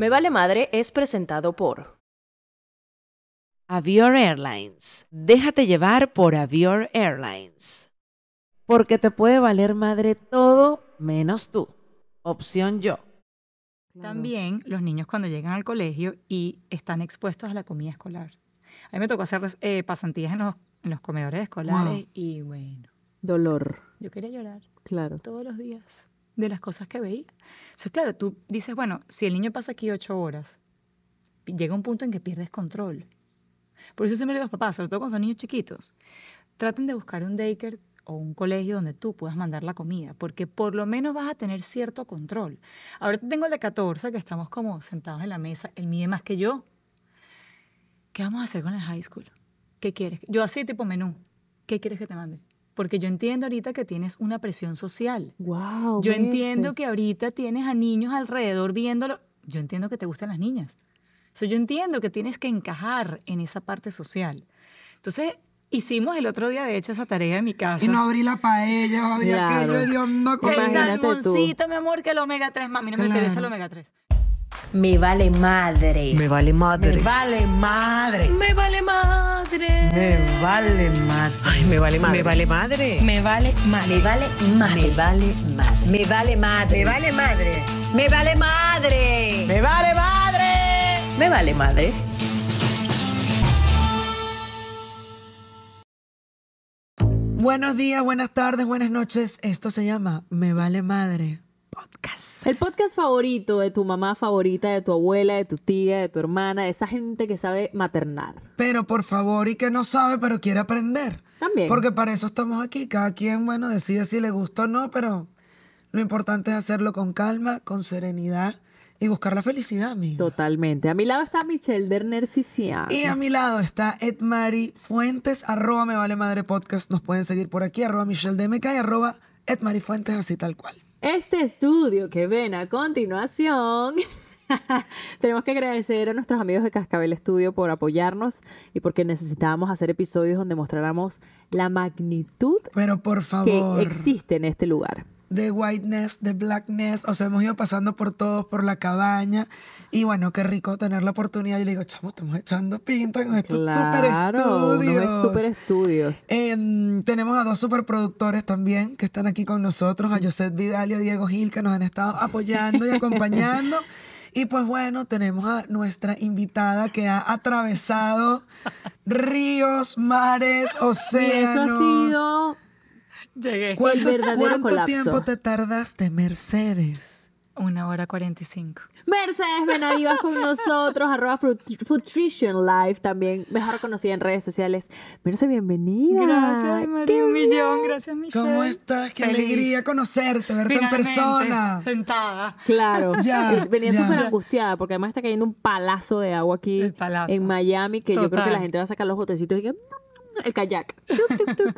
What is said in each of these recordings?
Me Vale Madre es presentado por Avior Airlines. Déjate llevar por Avior Airlines. Porque te puede valer madre todo menos tú. Opción yo. También los niños cuando llegan al colegio y están expuestos a la comida escolar. A mí me tocó hacer eh, pasantías en los, comedores escolares y bueno. Dolor. Yo quería llorar. Claro. Todos los días de las cosas que veía. Entonces, claro, tú dices, bueno, si el niño pasa aquí ocho horas, llega un punto en que pierdes control. Por eso siempre los papás, sobre todo cuando son niños chiquitos, traten de buscar un daycare o un colegio donde tú puedas mandar la comida, porque por lo menos vas a tener cierto control. Ahora tengo el de 14, que estamos como sentados en la mesa, él mide más que yo. ¿Qué vamos a hacer con el high school? ¿Qué quieres? Yo así tipo menú. ¿Qué quieres que te mande? porque yo entiendo ahorita que tienes una presión social. Wow, yo entiendo que ahorita tienes a niños alrededor viéndolo. Yo entiendo que te gustan las niñas. yo entiendo que tienes que encajar en esa parte social. Entonces, hicimos el otro día, de hecho, esa tarea en mi casa. Y no abrí la paella, abrí claro. Dios no El salmoncito, mi amor, que el omega 3, mami, no me interesa el omega 3 me vale madre. Me vale madre. Me vale madre. Me vale madre. Me vale madre. me vale madre. Me vale madre. Me vale madre. Me vale madre. Me vale madre. Me vale madre. Me vale madre. Me vale madre. Me vale madre. Me vale madre. Buenos días, buenas tardes, buenas noches. Esto se llama Me vale madre podcast. El podcast favorito de tu mamá favorita, de tu abuela, de tu tía, de tu hermana, de esa gente que sabe maternar. Pero por favor, y que no sabe, pero quiere aprender. También. Porque para eso estamos aquí. Cada quien, bueno, decide si le gusta o no, pero lo importante es hacerlo con calma, con serenidad y buscar la felicidad, mi Totalmente. A mi lado está Michelle Derner Cician. Y a mi lado está Edmari Fuentes, arroba me vale madre podcast. Nos pueden seguir por aquí, arroba Michelle DMK y arroba Edmari Fuentes, así tal cual. Este estudio que ven a continuación. Tenemos que agradecer a nuestros amigos de Cascabel Estudio por apoyarnos y porque necesitábamos hacer episodios donde mostráramos la magnitud que existe en este lugar de whiteness, de blackness, o sea, hemos ido pasando por todos, por la cabaña, y bueno, qué rico tener la oportunidad. Y le digo, chamo, estamos echando pinta con estos super estudios. super estudios. Em, tenemos a dos productores también que están aquí con nosotros, a mm. José Vidal y a Diego Gil, que nos han estado apoyando y acompañando. Y pues bueno, tenemos a nuestra invitada que ha atravesado ríos, mares, océanos. Y eso ha sido Llegué. verdadero ¿Cuánto tiempo te tardaste, Mercedes? Una hora cuarenta y cinco. Mercedes Benadivas con nosotros, arroba Futrition Live, también mejor conocida en redes sociales. Mercedes, bienvenida. Gracias, María, un millón, gracias, Michelle. ¿Cómo estás? Qué alegría conocerte, verte en persona. sentada. Claro. ya, Venía súper angustiada porque además está cayendo un palazo de agua aquí en Miami que yo creo que la gente va a sacar los botecitos y que no el kayak.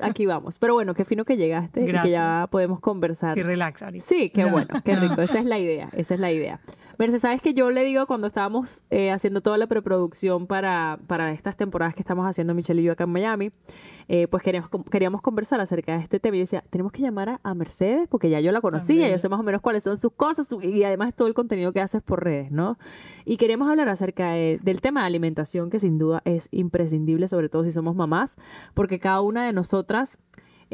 Aquí vamos. Pero bueno, qué fino que llegaste Gracias. que ya podemos conversar. Y relax, Sí, qué bueno, qué rico. Esa es la idea, esa es la idea. Mercedes, ¿sabes que yo le digo cuando estábamos eh, haciendo toda la preproducción para, para, estas temporadas que estamos haciendo Michelle y yo acá en Miami? Eh, pues queríamos, queríamos conversar acerca de este tema. Y yo decía, tenemos que llamar a, Mercedes porque ya yo la conocía, yo sé más o menos cuáles son sus cosas y además todo el contenido que haces por redes, ¿no? Y queríamos hablar acerca del tema de alimentación que sin duda es imprescindible, sobre todo si somos mamás, porque cada una de nosotras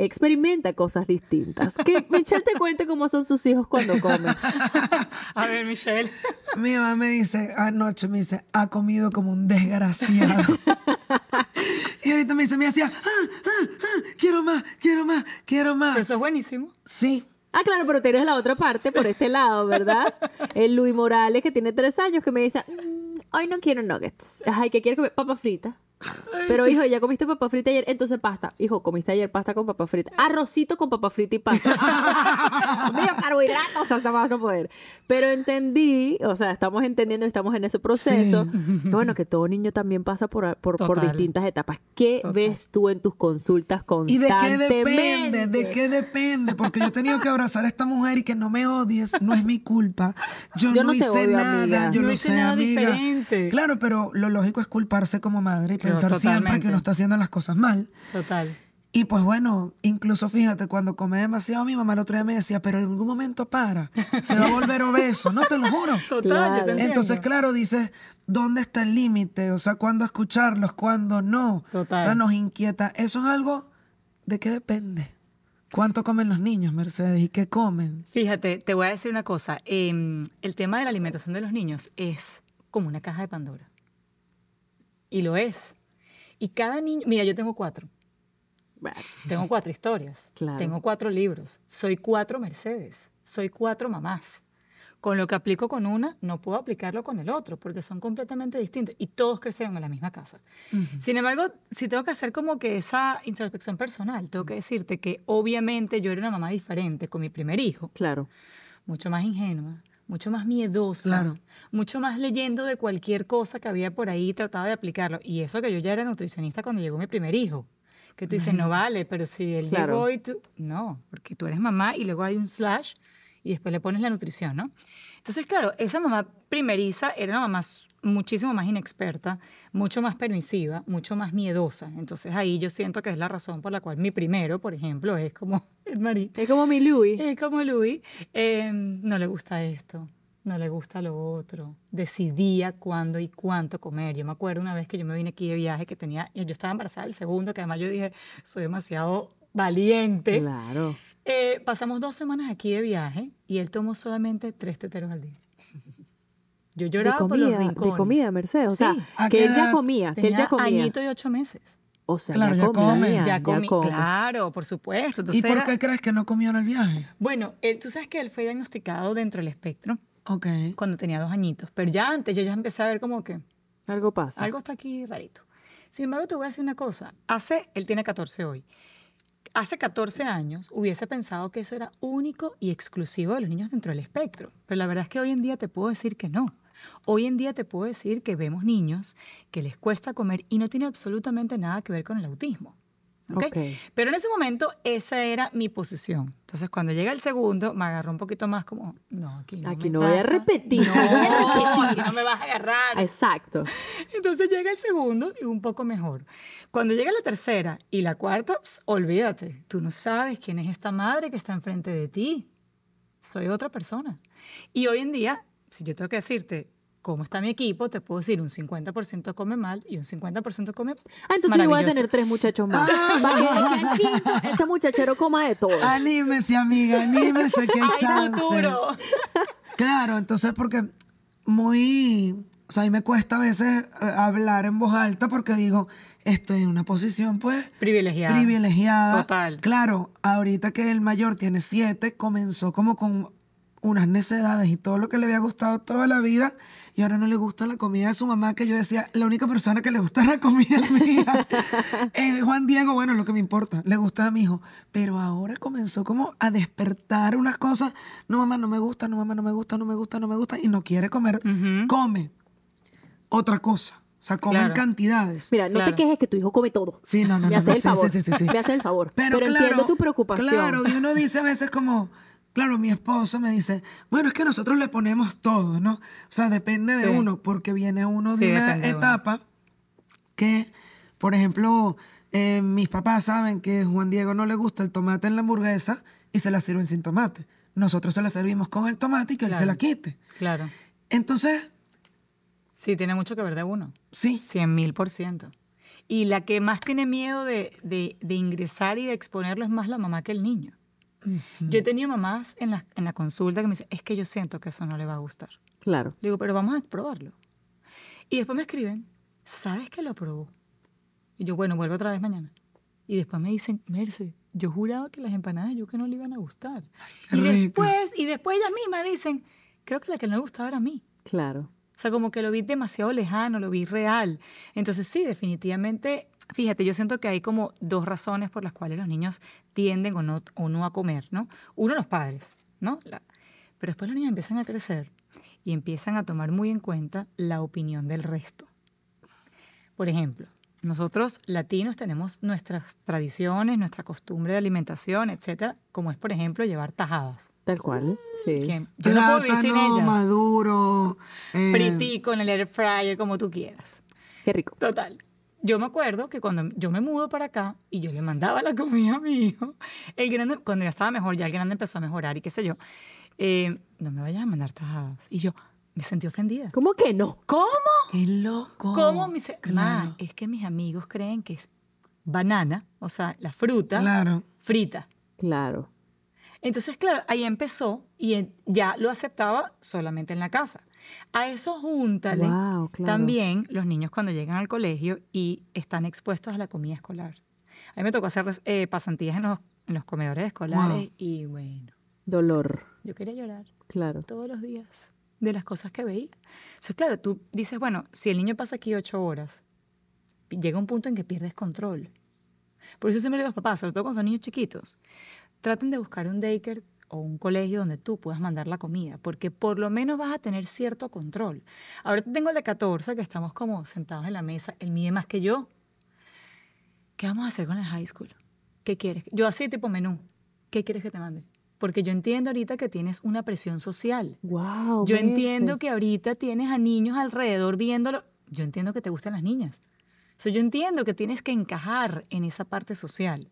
experimenta cosas distintas. Que Michelle te cuente cómo son sus hijos cuando comen. A ver, Michelle. Mi mamá me dice, anoche me dice, ha comido como un desgraciado. y ahorita me dice, me hacía, ah, ah, ah, quiero más, quiero más, quiero más. Eso es buenísimo. Sí. Ah, claro, pero tienes la otra parte por este lado, ¿verdad? El Luis Morales, que tiene tres años, que me dice, mm, hoy no quiero nuggets. Ay, que quiero comer papa frita. Pero hijo, ya comiste papá frita ayer, entonces pasta. Hijo, comiste ayer pasta con papa frita. Arrocito con papa frita y pasta. Mío, carbohidratos hasta más no poder. Pero entendí, o sea, estamos entendiendo, estamos en ese proceso. Bueno, que todo niño también pasa por, por, distintas etapas. ¿Qué ves tú en tus consultas constantemente? ¿Y de qué depende? ¿De qué depende? Porque yo he tenido que abrazar a esta mujer y que no me odies, no es mi culpa. Yo, no, hice nada, yo no, hice nada diferente. Claro, pero lo lógico es culparse como madre pensar siempre que uno está haciendo las cosas mal. Total. Y pues bueno, incluso fíjate, cuando come demasiado, mi mamá el otro día me decía, pero en algún momento para, se va a volver obeso, no te lo juro. Total, yo te Entonces, claro, dices, ¿dónde está el límite? O sea, ¿cuándo escucharlos? ¿Cuándo no? O sea, nos inquieta. Eso es algo de qué depende. ¿Cuánto comen los niños, Mercedes? ¿Y qué comen? Fíjate, te voy a decir una cosa. Em, el tema de la alimentación de los niños es como una caja de Pandora. Y lo es. Y cada niño, mira, yo tengo cuatro. Tengo cuatro historias. Tengo cuatro libros. Soy cuatro Mercedes. Soy cuatro mamás. Con lo que aplico con una, no puedo aplicarlo con el otro, porque son completamente distintos y todos crecieron en la misma casa. Sin embargo, si tengo que hacer como que esa introspección personal, tengo que decirte que obviamente yo era una mamá diferente con mi primer hijo. Claro. Mucho más ingenua, mucho más miedosa, claro. mucho más leyendo de cualquier cosa que había por ahí y trataba de aplicarlo. Y eso que yo ya era nutricionista cuando llegó mi primer hijo. Que tú dices, no vale, pero si el llegó y tú... No, porque tú eres mamá y luego hay un slash y después le pones la nutrición, ¿no? Entonces, claro, esa mamá primeriza era una mamá muchísimo más inexperta, mucho más permisiva, mucho más miedosa. Entonces ahí yo siento que es la razón por la cual mi primero, por ejemplo, es como marido. Es como mi Louis. Es como Louis. Em, no le gusta esto, no le gusta lo otro. Decidía cuándo y cuánto comer. Yo me acuerdo una vez que yo me vine aquí de viaje que tenía, eh, yo estaba embarazada el segundo, que además yo dije, soy demasiado valiente. Claro. Eh, pasamos dos semanas aquí de viaje y él tomó solamente tres teteros al día. Yo lloraba de comida, por De comida, Mercedes. O sea, que él ya comía, que él ya comía. añito y ocho meses. O sea, claro, ya, comía, ya, Claro, por supuesto. ¿Y por qué crees que no comió en el viaje? Bueno, tú sabes que él fue diagnosticado dentro del espectro. Ok. Cuando tenía dos añitos. Pero ya antes yo ya empecé a ver como que... Algo pasa. Algo está aquí rarito. Sin embargo, te voy a decir una cosa. Hace, él tiene 14 hoy. Hace 14 años hubiese pensado que eso era único y exclusivo de los niños dentro del espectro. Pero la verdad es que hoy en día te puedo decir que no. Hoy en día te puedo decir que vemos niños que les cuesta comer y no tiene absolutamente nada que ver con el autismo. Pero en ese momento esa era mi posición. Entonces cuando llega el segundo me agarró un poquito más como, no, aquí no, me voy a repetir, no, voy a repetir. no me vas a agarrar. Exacto. Entonces llega el segundo y un poco mejor. Cuando llega la tercera y la cuarta, olvídate, tú no sabes quién es esta madre que está enfrente de ti. Soy otra persona. Y hoy en día si yo tengo que decirte cómo está mi equipo, te puedo decir un 50% come mal y un 50% come Ah, entonces yo voy a tener tres muchachos más. Este muchachero coma de todo. Anímese, amiga, anímese, qué chance. Claro, entonces porque muy... O sea, a mí me cuesta a veces eh, hablar en voz alta porque digo, estoy en una posición, pues. Privilegiada. Privilegiada. Total. Claro, ahorita que el mayor tiene siete, comenzó como con unas necedades y todo lo que le había gustado toda la vida y ahora no le gusta la comida de su mamá, que yo decía, la única persona que le gusta la comida mía eh, Juan Diego, bueno, es lo que me importa, le gusta a mi hijo, pero ahora comenzó como a despertar unas cosas, no mamá, no me gusta, no mamá, no me gusta, no me gusta, no me gusta, y no quiere comer, come otra cosa. O sea, come en cantidades. Mira, no te quejes que tu hijo come todo. Sí, no, no, no. el sí, favor. Sí, Me hace el favor. Pero, entiendo tu preocupación. Claro, y uno dice a veces como, Claro, mi esposo me dice, bueno, es que nosotros le ponemos todo, ¿no? O sea, depende de uno, porque viene uno de una etapa que, por ejemplo, eh, mis papás saben que Juan Diego no le gusta el tomate en la hamburguesa y se la sirven sin tomate. Nosotros se la servimos con el tomate y que él se la quite. Claro. Entonces... Sí, tiene mucho que ver de uno. Sí. Cien mil por ciento. Y la que más tiene miedo de, de ingresar y de exponerlo es más la mamá que el niño. Yo he tenido mamás en la, consulta que me dicen, es que yo siento que eso no le va a gustar. Claro. Le digo, pero vamos a probarlo. Y después me escriben, ¿sabes que lo probó? Y yo, bueno, vuelvo otra vez mañana. Y después me dicen, Merce, yo juraba que las empanadas yo que no le iban a gustar. y después, y después ellas mismas dicen, creo que la que no le gustaba era a mí. Claro. O sea, como que lo vi demasiado lejano, lo vi real. Entonces sí, definitivamente Fíjate, yo siento que hay como dos razones por las cuales los niños tienden o no, a comer, ¿no? Uno, los padres, ¿no? pero después los niños empiezan a crecer y empiezan a tomar muy en cuenta la opinión del resto. Por ejemplo, nosotros latinos tenemos nuestras tradiciones, nuestra costumbre de alimentación, etcétera, como es por ejemplo llevar tajadas. Tal cual, sí. yo no puedo vivir sin ella. maduro, eh. con el air fryer como tú quieras. Qué rico. Total yo me acuerdo que cuando yo me mudo para acá y yo le mandaba la comida a mi hijo, el grande, cuando ya estaba mejor, ya el grande empezó a mejorar y qué sé yo, eh, no me vayas a mandar tajadas. Y yo me sentí ofendida. ¿Cómo que no? ¿Cómo? Qué loco. ¿Cómo? es que mis amigos creen que es banana, o sea, la fruta claro. frita. Claro. Entonces, claro, ahí empezó y ya lo aceptaba solamente en la casa. A eso júntale también los niños cuando llegan al colegio y están expuestos a la comida escolar. A mí me tocó hacer eh, pasantías en los, comedores escolares y bueno. Dolor. Yo quería llorar. Claro. Todos los días de las cosas que veía. Entonces, claro, tú dices, bueno, si el niño pasa aquí ocho horas, llega un punto en que pierdes control. Por eso siempre los papás, sobre todo con son niños chiquitos, traten de buscar un daycare o un colegio donde tú puedas mandar la comida, porque por lo menos vas a tener cierto control. Ahorita tengo el de 14, que estamos como sentados en la mesa, él mide más que yo. ¿Qué vamos a hacer con el high school? ¿Qué quieres? Yo así tipo menú, ¿qué quieres que te mande? Porque yo entiendo ahorita que tienes una presión social. Wow, yo entiendo que ahorita tienes a niños alrededor viéndolo. Yo entiendo que te gustan las niñas. So, yo entiendo que tienes que encajar en esa parte social.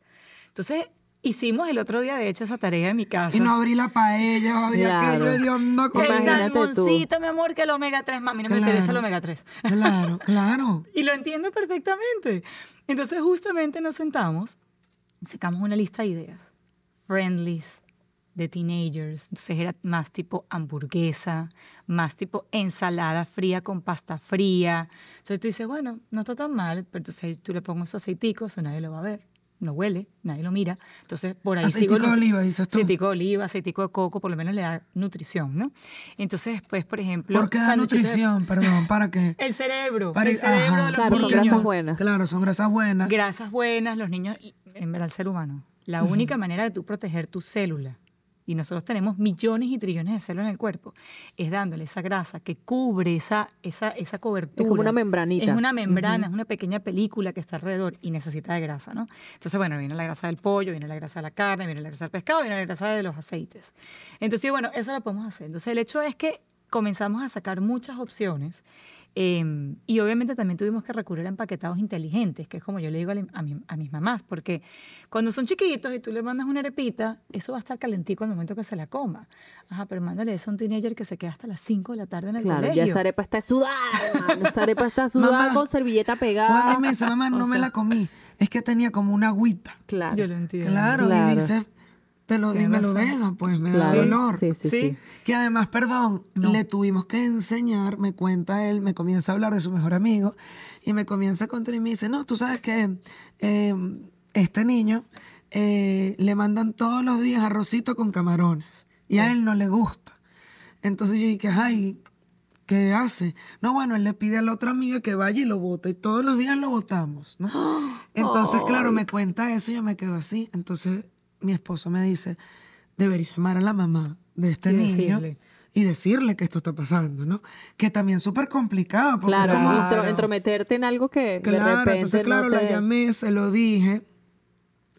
Entonces, Hicimos el otro día, de hecho, esa tarea en mi casa. Y no abrí la paella, abrí aquello, Dios no la El salmoncito, mi amor, que el omega 3. Mami, no me interesa el omega 3. Claro, claro. Y lo entiendo perfectamente. Entonces, justamente nos sentamos, sacamos una lista de ideas. Friendlies, de teenagers. Entonces era más tipo hamburguesa, más tipo ensalada fría con pasta fría. Entonces tú dices, bueno, no está tan mal, pero entonces tú le pones esos aceiticos, o nadie lo va a ver no huele, nadie lo mira. Entonces, por ahí de oliva, dices tú. Aceitico de oliva, aceitico de coco, por lo menos le da nutrición, ¿no? Entonces, después, por ejemplo... ¿Por qué da nutrición? Perdón, ¿para qué? El cerebro. Para el, cerebro claro, Son grasas buenas. Claro, son grasas buenas. Grasas buenas, los niños, en verdad, el ser humano. La única manera de tú proteger tu célula y nosotros tenemos millones y trillones de células en el cuerpo, es dándole esa grasa que cubre esa, esa, cobertura. Es como una membranita. Es una membrana, es una pequeña película que está alrededor y necesita de grasa, ¿no? Entonces, bueno, viene la grasa del pollo, viene la grasa de la carne, viene la grasa del pescado, viene la grasa de los aceites. Entonces, bueno, eso lo podemos hacer. Entonces, el hecho es que comenzamos a sacar muchas opciones Em, y obviamente también tuvimos que recurrir a empaquetados inteligentes, que es como yo le digo a, mis mamás, porque cuando son chiquitos y tú le mandas una arepita, eso va a estar calentico al momento que se la coma. Ajá, pero mándale eso a un teenager que se queda hasta las 5 de la tarde en el claro, colegio. ya esa arepa está sudada, esa arepa está sudada con servilleta pegada. me mamá, no me la comí, es que tenía como una agüita. Claro. Yo lo entiendo. Claro, y dices, te lo me lo deja, pues me da dolor. Sí, sí, sí, Que además, perdón, le tuvimos que enseñar, me cuenta él, me comienza a hablar de su mejor amigo y me comienza a contar y me dice, no, tú sabes que em, este niño eh, le mandan todos los días arrocito con camarones y a oh. él no le gusta. Entonces yo dije, ay, ¿qué hace? No, bueno, él le pide a la otra amiga que vaya y lo vote. Y todos los días lo votamos, ¿no? Entonces, claro, me cuenta eso y yo me quedo así. Entonces, mi esposo me dice, debería llamar a la mamá de este niño. Y decirle que esto está pasando, ¿no? Que también súper complicado. Porque claro, como, entrometerte en algo que. Claro, de repente entonces, claro, la llamé, se lo dije.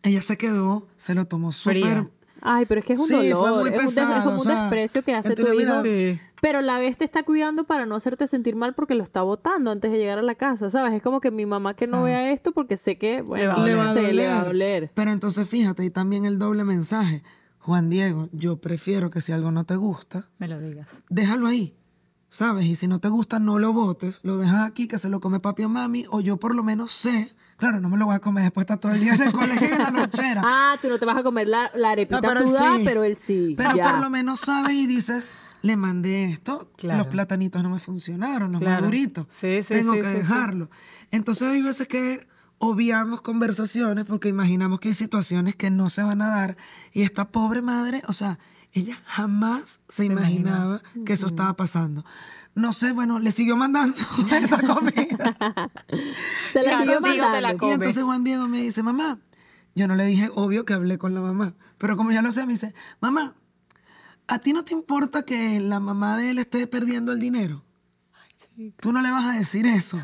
Ella se quedó, se lo tomó súper Ay, pero es que es un dolor. es, como un desprecio que hace tu hijo pero la vez te está cuidando para no hacerte sentir mal porque lo está botando antes de llegar a la casa, ¿sabes? Es como que mi mamá que no vea esto porque sé que, bueno, le va, a doler, Pero entonces fíjate, y también el doble mensaje. Juan Diego, yo prefiero que si algo no te gusta, me lo digas. Déjalo ahí. ¿Sabes? Y si no te gusta, no lo botes, lo dejas aquí, que se lo come papi o mami, o yo por lo menos sé Claro, no me lo voy a comer después está todo el día en el colegio en la lonchera. Ah, tú no te vas a comer la, arepita ah, pero sudada, pero él sí. Pero por lo menos sabes y dices, le mandé esto, los platanitos no me funcionaron, los claro. maduritos, tengo que dejarlo. Entonces hay veces que obviamos conversaciones porque imaginamos que hay situaciones que no se van a dar y esta pobre madre, o sea, ella jamás se, imaginaba que eso estaba pasando. No sé, bueno, le siguió mandando esa comida. se la siguió mandando. y entonces Juan Diego me dice, mamá, yo no le dije obvio que hablé con la mamá, pero como ya lo sé, me dice, mamá, ¿A ti no te importa que la mamá de él esté perdiendo el dinero? Ay, Tú no le vas a decir eso.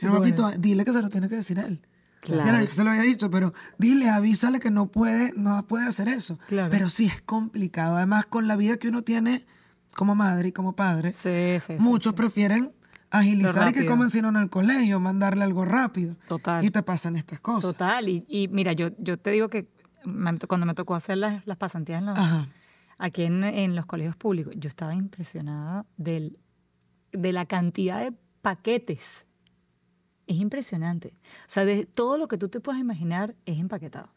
pero papito, dile que se lo tiene que decir a él. Claro. Ya se lo había dicho, pero dile, avísale que no puede, puede hacer eso. Claro. Pero sí es complicado. Además, con la vida que uno tiene como madre y como padre, muchos prefieren agilizar y que coman sino en el colegio, mandarle algo rápido. Total. Y te pasan estas cosas. Total. Y, mira, yo, yo te digo que cuando me tocó hacer las, pasantías en los, aquí en, los colegios públicos, yo estaba impresionada del, de la cantidad de paquetes. Es impresionante. O sea, de todo lo que tú te puedas imaginar es empaquetado.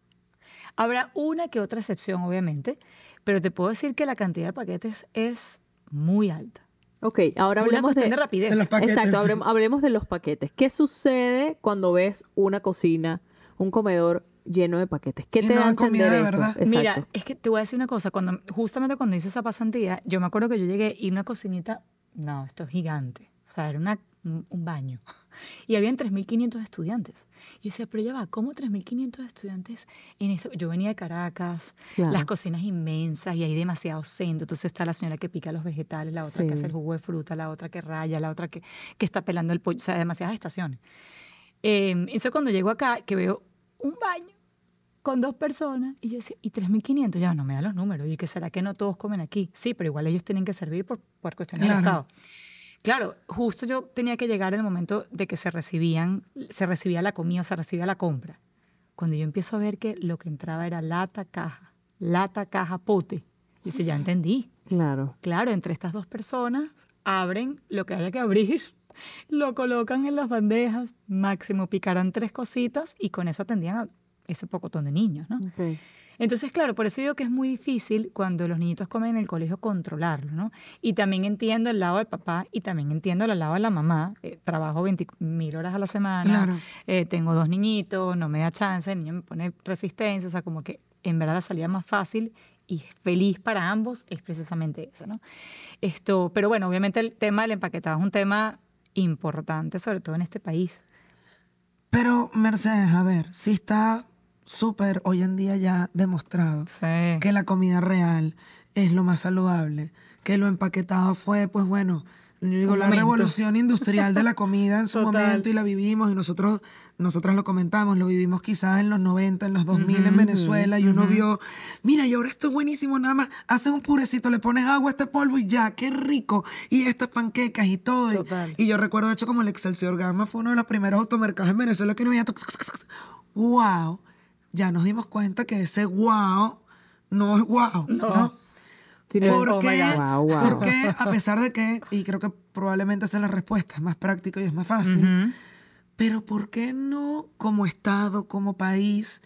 Habrá una que otra excepción, obviamente, pero te puedo decir que la cantidad de paquetes es muy alta. Ok, ahora hablemos de, de, rapidez. Exacto, hablemos de los paquetes. ¿Qué sucede cuando ves una cocina, un comedor lleno de paquetes. ¿Qué te no a entender eso? Verdad. Mira, es que te voy a decir una cosa. Cuando, justamente cuando hice esa pasantía, yo me acuerdo que yo llegué y una cocinita, no, esto es gigante. O sea, era una, un baño. Y habían 3.500 estudiantes. Y yo decía, pero ya va, ¿cómo 3.500 estudiantes en esto? Yo venía de Caracas, las cocinas inmensas y hay demasiado centro. Entonces está la señora que pica los vegetales, la otra que hace el jugo de fruta, la otra que raya, la otra que, que está pelando el pollo. O sea, demasiadas estaciones. Eh, em, eso cuando llego acá, que veo un baño con dos personas. Y yo decía, ¿y 3.500? Ya no me da los números. Y que será que no todos comen aquí. Sí, pero igual ellos tienen que servir por, por cuestiones de Estado. Claro, justo yo tenía que llegar en el momento de que se recibían, se recibía la comida o se recibía la compra. Cuando yo empiezo a ver que lo que entraba era lata, caja, lata, caja, pote. Yo decía, ya entendí. Claro. Claro, entre estas dos personas abren lo que haya que abrir lo colocan en las bandejas, máximo picarán tres cositas y con eso atendían a ese pocotón de niños, ¿no? Entonces, claro, por eso digo que es muy difícil cuando los niñitos comen en el colegio controlarlo, ¿no? Y también entiendo el lado del papá y también entiendo el lado de la mamá. Eh, trabajo mil horas a la semana, eh, tengo dos niñitos, no me da chance, el niño me pone resistencia, o sea, como que en verdad la salida más fácil y feliz para ambos es precisamente eso, ¿no? Esto, pero bueno, obviamente el tema del empaquetado es un tema importante, sobre todo en este país. Pero, Mercedes, a ver, si está súper hoy en día ya demostrado que la comida real es lo más saludable, que lo empaquetado fue, pues bueno, Digo, la revolución industrial de la comida en su momento y la vivimos y nosotros, nosotras lo comentamos, lo vivimos quizás en los 90, en los 2000 en Venezuela y uno vio, mira, y ahora esto es buenísimo, nada más haces un purecito, le pones agua a este polvo y ya, qué rico, y estas panquecas y todo. Y, yo recuerdo, de hecho, como el Excelsior Gama fue uno de los primeros automercados en Venezuela que no había... ¡Wow! Ya nos dimos cuenta que ese wow no es wow, ¿no? Oh ¿Por qué, a pesar de que, y creo que probablemente esa es la respuesta, es más práctico y es más fácil, pero ¿por qué no como Estado, como país,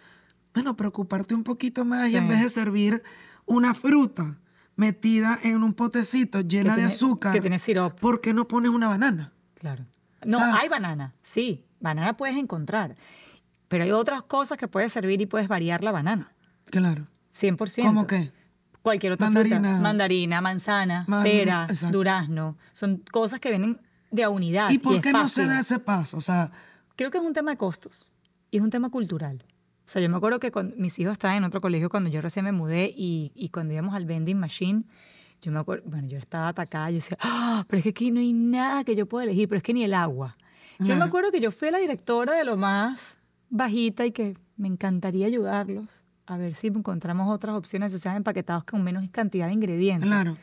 bueno, preocuparte un poquito más y en vez de servir una fruta metida en un potecito llena de azúcar, que ¿por qué no pones una banana? Claro. No, hay banana, sí, banana puedes encontrar, pero hay otras cosas que puedes servir y puedes variar la banana. Claro. 100%. ¿Cómo qué? cualquier otra mandarina. Mandarina, manzana, pera, durazno. Son cosas que vienen de a unidad. ¿Y por y qué no se da ese paso? O sea, creo que es un tema de costos y es un tema cultural. O sea, yo me acuerdo que mis hijos estaban en otro colegio cuando yo recién me mudé y, cuando íbamos al vending machine, yo me acuerdo, bueno, yo estaba atacada, yo decía, ah, pero es que aquí no hay nada que yo pueda elegir, pero es que ni el agua. Yo me acuerdo que yo fui la directora de lo más bajita y que me encantaría ayudarlos a ver si encontramos otras opciones, que sean empaquetados con menos cantidad de ingredientes. Claro.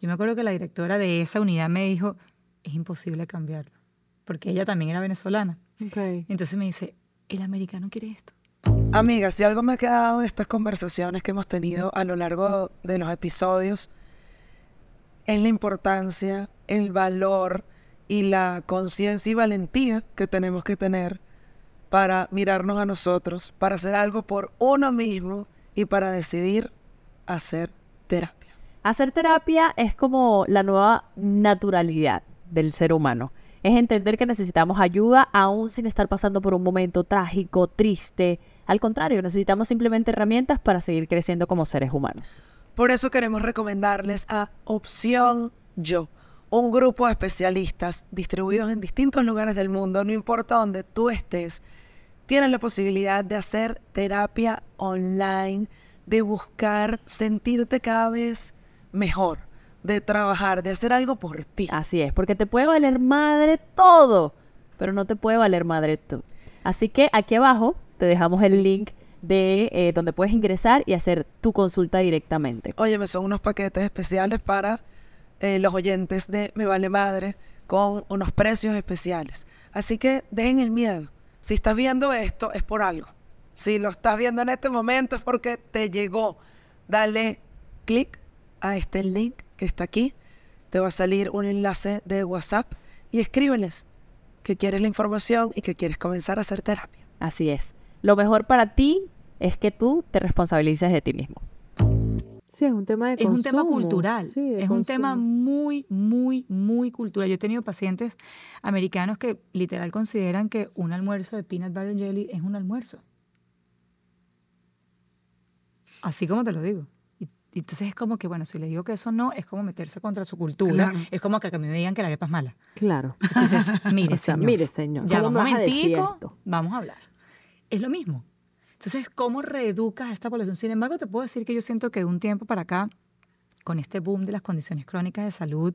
Yo me acuerdo que la directora de esa unidad me dijo, es imposible cambiarlo, porque ella también era venezolana. Okay. Entonces me dice, el americano quiere esto. Amiga, si algo me ha quedado de estas conversaciones que hemos tenido a lo largo de los episodios, es la importancia, el valor y la conciencia y valentía que tenemos que tener para mirarnos a nosotros, para hacer algo por uno mismo y para decidir hacer terapia. Hacer terapia es como la nueva naturalidad del ser humano. Es entender que necesitamos ayuda aún sin estar pasando por un momento trágico, triste. Al contrario, necesitamos simplemente herramientas para seguir creciendo como seres humanos. Por eso queremos recomendarles a Opción Yo, un grupo de especialistas distribuidos en distintos lugares del mundo, no importa donde tú estés tienes la posibilidad de hacer terapia online, de buscar sentirte cada vez mejor, de trabajar, de hacer algo por ti. Así es, porque te puede valer madre todo, pero no te puede valer madre tú. Así que aquí abajo te dejamos el link de eh, donde puedes ingresar y hacer tu consulta directamente. me son unos paquetes especiales para eh, los oyentes de Me Vale Madre con unos precios especiales. Así que dejen el miedo si estás viendo esto, es por algo. Si lo estás viendo en este momento, es porque te llegó. Dale clic a este link que está aquí. Te va a salir un enlace de WhatsApp y escríbeles que quieres la información y que quieres comenzar a hacer terapia. Así es. Lo mejor para ti es que tú te responsabilices de ti mismo. Sí, es un tema de Es un tema cultural. es un tema muy, muy, muy cultural. Yo he tenido pacientes americanos que literal consideran que un almuerzo de peanut butter jelly es un almuerzo. Así como te lo digo. Y, entonces es como que, bueno, si le digo que eso no, es como meterse contra su cultura. Es como que, que, me digan que la arepa es mala. Claro. Entonces, mire, señor. Mire, señor. Ya, vamos a, vamos a hablar. Es lo mismo. Entonces, ¿cómo reeducas a esta población? Sin embargo, te puedo decir que yo siento que de un tiempo para acá, con este boom de las condiciones crónicas de salud,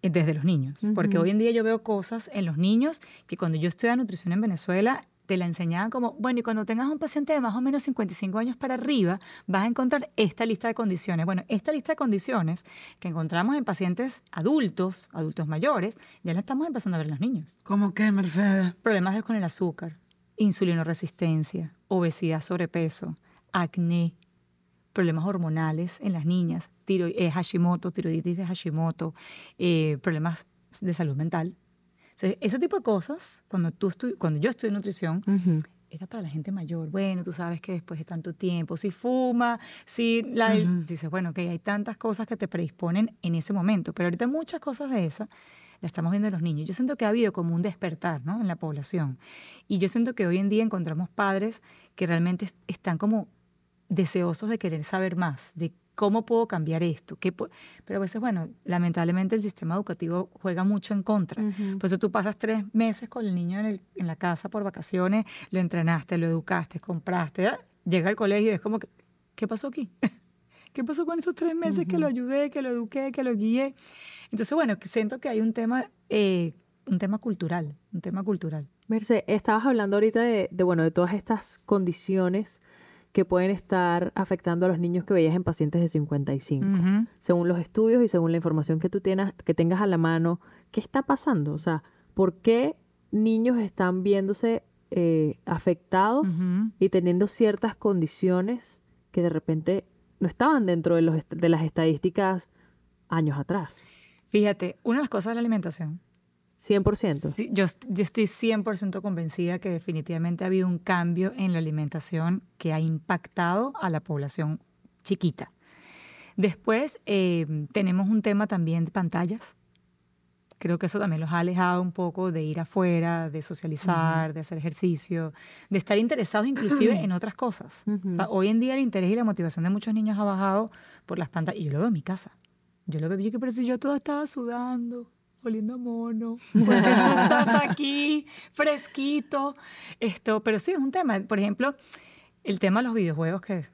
eh, desde los niños, porque hoy en día yo veo cosas en los niños que cuando yo estudiaba nutrición en Venezuela te la enseñaban como, bueno, y cuando tengas un paciente de más o menos 55 años para arriba, vas a encontrar esta lista de condiciones. Bueno, esta lista de condiciones que encontramos en pacientes adultos, adultos mayores, ya la estamos empezando a ver en los niños. ¿Cómo qué, Mercedes? Problemas con el azúcar, insulinoresistencia, obesidad, sobrepeso, acné, problemas hormonales en las niñas, tiro, eh, Hashimoto, tiroiditis de Hashimoto, eh, problemas de salud mental. ese tipo de cosas, cuando, tú cuando yo en nutrición, era para la gente mayor. Bueno, tú sabes que después de tanto tiempo, si fuma, si la... Dices, bueno, que hay tantas cosas que te predisponen en ese momento, pero ahorita muchas cosas de esas la estamos viendo en los niños. Yo siento que ha habido como un despertar ¿no? en la población. Y yo siento que hoy en día encontramos padres que realmente están como deseosos de querer saber más, de cómo puedo cambiar esto. ¿Qué Pero a veces, bueno, lamentablemente el sistema educativo juega mucho en contra. Por eso tú pasas tres meses con el niño en, en, la casa por vacaciones, lo entrenaste, lo educaste, compraste, ah, llega al colegio y es como que, ¿qué pasó aquí? ¿Qué pasó con esos tres meses que lo ayudé, que lo eduqué, que lo guíe. Entonces, bueno, siento que hay un tema, eh, un tema cultural, un tema cultural. Merce, estabas hablando ahorita de, bueno, de todas estas condiciones que pueden estar afectando a los niños que veías en pacientes de 55. Según los estudios y según la información que tú tienes, que tengas a la mano, ¿qué está pasando? O sea, ¿por qué niños están viéndose eh, afectados y teniendo ciertas condiciones que de repente no estaban dentro de, los, de las estadísticas años atrás. Fíjate, una de las cosas es la alimentación. 100%. Sí, yo, yo estoy 100% convencida que definitivamente ha habido un cambio en la alimentación que ha impactado a la población chiquita. Después eh, tenemos un tema también de pantallas creo que eso también los ha alejado un poco de ir afuera, de socializar, de hacer ejercicio, de estar interesados inclusive en otras cosas. o sea, hoy en día el interés y la motivación de muchos niños ha bajado por las pantallas. Y yo lo veo en mi casa. Yo lo veo, yo que pero si yo toda estaba sudando, oliendo a mono, tú estás aquí, fresquito. Esto, pero sí es un tema. Por ejemplo, el tema de los videojuegos que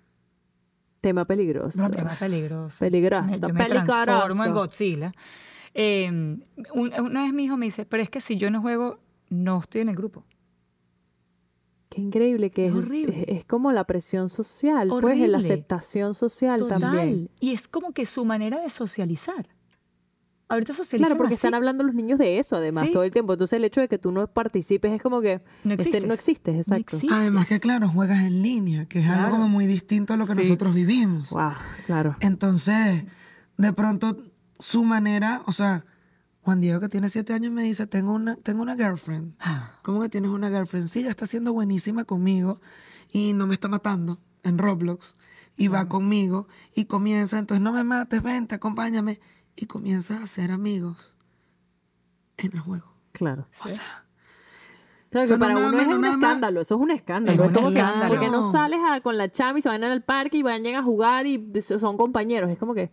Tema peligroso. No, tema peligroso. Peligroso. Yo me transformo en Godzilla. Em, una vez mi hijo me dice, pero es que si yo no juego, no estoy en el grupo. Qué increíble que es, es, como la presión social, pues la aceptación social también. Y es como que su manera de socializar. Ahorita socializan Claro, porque están hablando los niños de eso, además, todo el tiempo. Entonces el hecho de que tú no participes es como que no este, existes, no exacto. Además que, claro, juegas en línea, que es algo muy distinto a lo que nosotros vivimos. Wow, claro. Entonces, de pronto su manera, o sea, Juan Diego que tiene siete años me dice, tengo una, tengo una girlfriend. Ah. ¿Cómo que tienes una girlfriend? Sí, ya está siendo buenísima conmigo y no me está matando en Roblox. Y va conmigo y comienza, entonces no me mates, vente, acompáñame. Y comienza a ser amigos en el juego. Claro. O sea, para uno es un escándalo, eso es un escándalo. Es, como que porque no sales con la chama y se van al parque y van, a jugar y son compañeros. Es como que.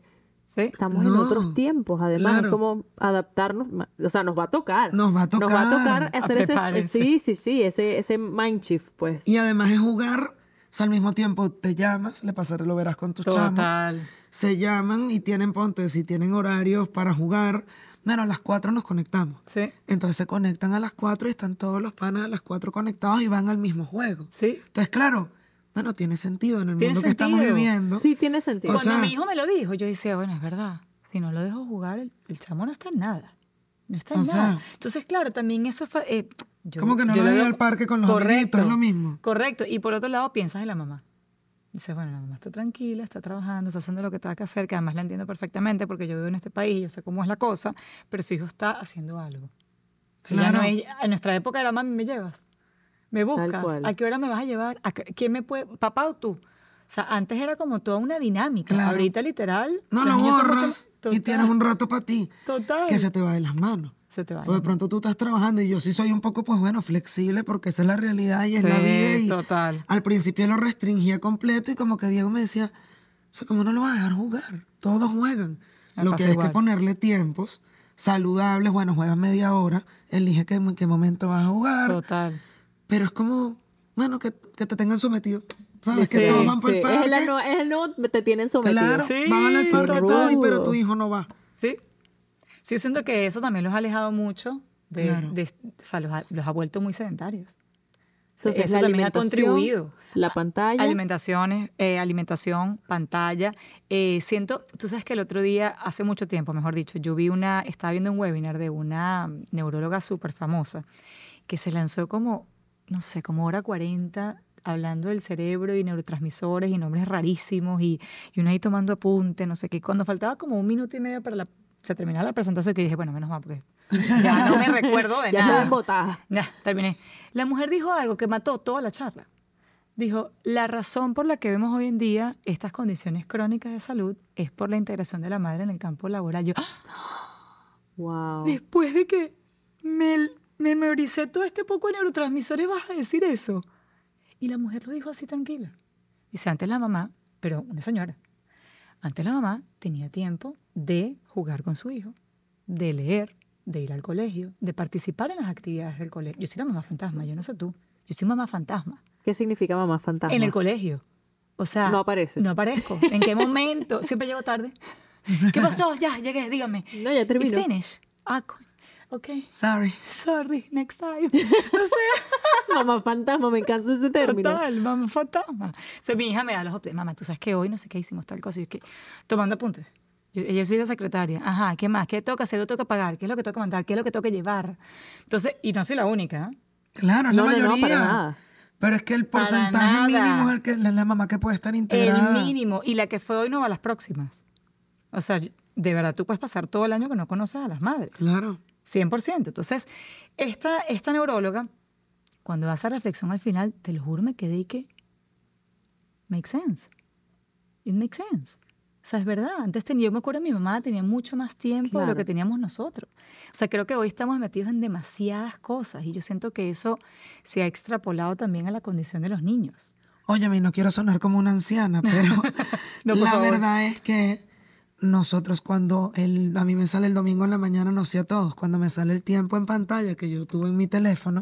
Estamos en otros tiempos, además, es como adaptarnos, o sea, nos va a tocar. Nos va a tocar. Nos va a tocar hacer ese, sí, sí, sí, ese, ese mind shift, pues. Y además es jugar, o sea, al mismo tiempo te llamas, le pasaré, lo verás con tus Total. chamos. Se llaman y tienen, ponte, si tienen horarios para jugar, bueno, a las cuatro nos conectamos. Sí. Entonces se conectan a las cuatro y están todos los panas a las cuatro conectados y van al mismo juego. Sí. Entonces, claro, bueno, tiene sentido en el mundo que estamos viviendo. Sí, tiene sentido. Cuando mi hijo me lo dijo, yo decía, bueno, es verdad, si no lo dejo jugar, el, chamo no está en nada. No está en nada. Entonces, claro, también eso fue... Eh, como que no lo dejo al parque con los correcto, es lo mismo. Correcto. Y por otro lado, piensas en la mamá. Dices, bueno, la mamá está tranquila, está trabajando, está haciendo lo que tenga que hacer, que además la entiendo perfectamente porque yo vivo en este país, yo sé cómo es la cosa, pero su hijo está haciendo algo. ya no en nuestra época la mamá me llevas me buscas, ¿a qué hora me vas a llevar? ¿Quién me puede, papá o tú? O sea, antes era como toda una dinámica. Ahorita literal. No lo borras y tienes un rato para ti. Total. Que se te va de las manos. Se te va. de pues pronto tú estás trabajando y yo sí soy un poco, pues bueno, flexible porque esa es la realidad y es la vida. total. Al principio lo restringía completo y como que Diego me decía, o sea, ¿cómo no lo vas a dejar jugar? Todos juegan. lo que hay que ponerle tiempos saludables. Bueno, juegas media hora, elige en qué momento vas a jugar. Total pero es como, bueno, que, que te tengan sometido. ¿Sabes? que todos van por el parque. Es el, no, te tienen sometido. Claro, van al parque todos, pero tu hijo no va. Sí. Sí, siento que eso también los ha alejado mucho. De, claro. o sea, los ha, los ha vuelto muy sedentarios. Entonces, la también contribuido. La pantalla. Alimentaciones, eh, alimentación, pantalla. Eh, siento, tú sabes que el otro día, hace mucho tiempo, mejor dicho, yo vi una, estaba viendo un webinar de una neuróloga súper famosa que se lanzó como no sé, como hora 40 hablando del cerebro y neurotransmisores y nombres rarísimos y, y uno ahí tomando apunte, no sé qué. Cuando faltaba como un minuto y medio para la, se terminaba la presentación, que dije, bueno, menos mal, porque ya no me recuerdo de nada. Ya terminé. La mujer dijo algo que mató toda la charla. Dijo, la razón por la que vemos hoy en día estas condiciones crónicas de salud es por la integración de la madre en el campo laboral. Yo, wow. después de que me me memoricé todo este poco de neurotransmisores, vas a decir eso. Y la mujer lo dijo así tranquila. Dice, antes la mamá, pero una señora, antes la mamá tenía tiempo de jugar con su hijo, de leer, de ir al colegio, de participar en las actividades del colegio. Yo soy la mamá fantasma, yo no sé tú. Yo soy mamá fantasma. ¿Qué significa mamá fantasma? En el colegio. O sea, no apareces. No aparezco. ¿En qué momento? Siempre llego tarde. ¿Qué pasó? Ya, llegué, dígame. No, ya terminé. Ah, coño ok. Sorry. Sorry, next time. O sea. mamá fantasma, me encanta ese término. Total, mamá fantasma. O sea, mi hija me da los optes Mamá, tú sabes que hoy no sé qué hicimos tal cosa. Y es que, tomando apuntes. Yo, soy la secretaria. Ajá, ¿qué más? ¿Qué toca hacer? ¿Qué toca pagar? ¿Qué es lo que toca mandar? ¿Qué es lo que toca llevar? Entonces, y no soy la única. ¿eh? Claro, es la mayoría. Pero es que el porcentaje mínimo es el que la, mamá que puede estar integrada. El mínimo. Y la que fue hoy no va a las próximas. O sea, de verdad, tú puedes pasar todo el año que no conoces a las madres. Claro. 100%. Entonces, esta, esta neuróloga, cuando hace reflexión al final, te lo juro, me quedé que. Makes sense. It makes sense. O sea, es verdad. Antes tenía, yo me acuerdo, mi mamá tenía mucho más tiempo de lo que teníamos nosotros. O sea, creo que hoy estamos metidos en demasiadas cosas y yo siento que eso se ha extrapolado también a la condición de los niños. Óyeme, no quiero sonar como una anciana, pero la verdad es que nosotros cuando a mí me sale el domingo en la mañana, no sé a todos, cuando me sale el tiempo en pantalla que yo tuve en mi teléfono,